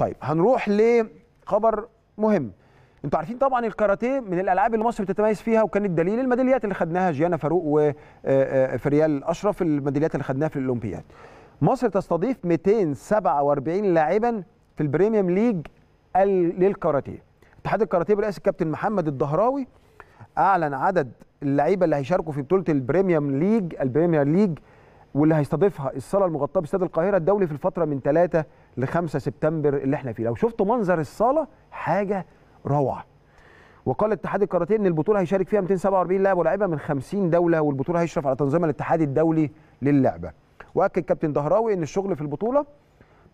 طيب هنروح لخبر مهم انتوا عارفين طبعا الكاراتيه من الالعاب اللي مصر بتتميز فيها وكان الدليل الميداليات اللي خدناها جيانا فاروق وفريال آه، آه، اشرف الميداليات اللي خدناها في الاولمبياد مصر تستضيف 247 لاعبا في البريميوم ليج للكاراتيه اتحاد الكاراتيه برئاسه الكابتن محمد الدهراوي اعلن عدد اللعيبه اللي هيشاركوا في بطوله البريميوم ليج البريمير ليج واللي هيستضيفها الصاله المغطاه باستاد القاهره الدولي في الفتره من 3 ل 5 سبتمبر اللي احنا فيه لو شفتوا منظر الصاله حاجه روعه وقال اتحاد الكاراتيه ان البطوله هيشارك فيها 247 لاعب ولاعيبه من 50 دوله والبطوله هيشرف على تنظيمها الاتحاد الدولي للعبه واكد كابتن دهراوي ان الشغل في البطوله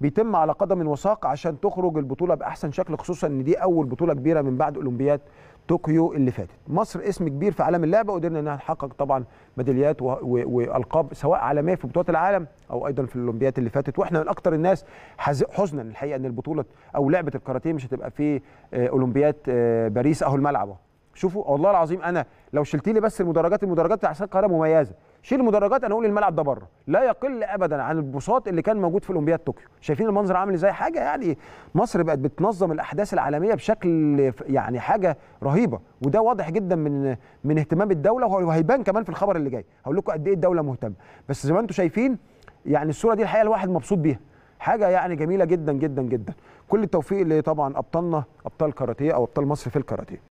بيتم على قدم وساق عشان تخرج البطوله باحسن شكل خصوصا ان دي اول بطوله كبيره من بعد اولمبياد طوكيو اللي فاتت مصر اسم كبير في عالم اللعبه وقدرنا انها نحقق طبعا ميداليات والقاب سواء عالميه في بطولات العالم او ايضا في الاولمبيات اللي فاتت واحنا من اكثر الناس حزنا الحقيقه ان البطوله او لعبه الكاراتيه مش هتبقى في آه، اولمبياد آه، باريس اهو الملعب شوفوا والله العظيم انا لو شلت لي بس المدرجات المدرجات بتاع القاهره مميزه شيل المدرجات انا اقول الملعب ده بره لا يقل ابدا عن البساط اللي كان موجود في اولمبياد طوكيو شايفين المنظر عامل ازاي حاجه يعني مصر بقت بتنظم الاحداث العالميه بشكل يعني حاجه رهيبه وده واضح جدا من من اهتمام الدوله وهيبان كمان في الخبر اللي جاي هقول لكم قد ايه الدوله مهتمه بس زي ما انتم شايفين يعني الصوره دي الحقيقه الواحد مبسوط بيها حاجه يعني جميله جدا جدا جدا كل التوفيق لطبعا ابطالنا ابطال كاراتيه او ابطال مصر في الكاراتيه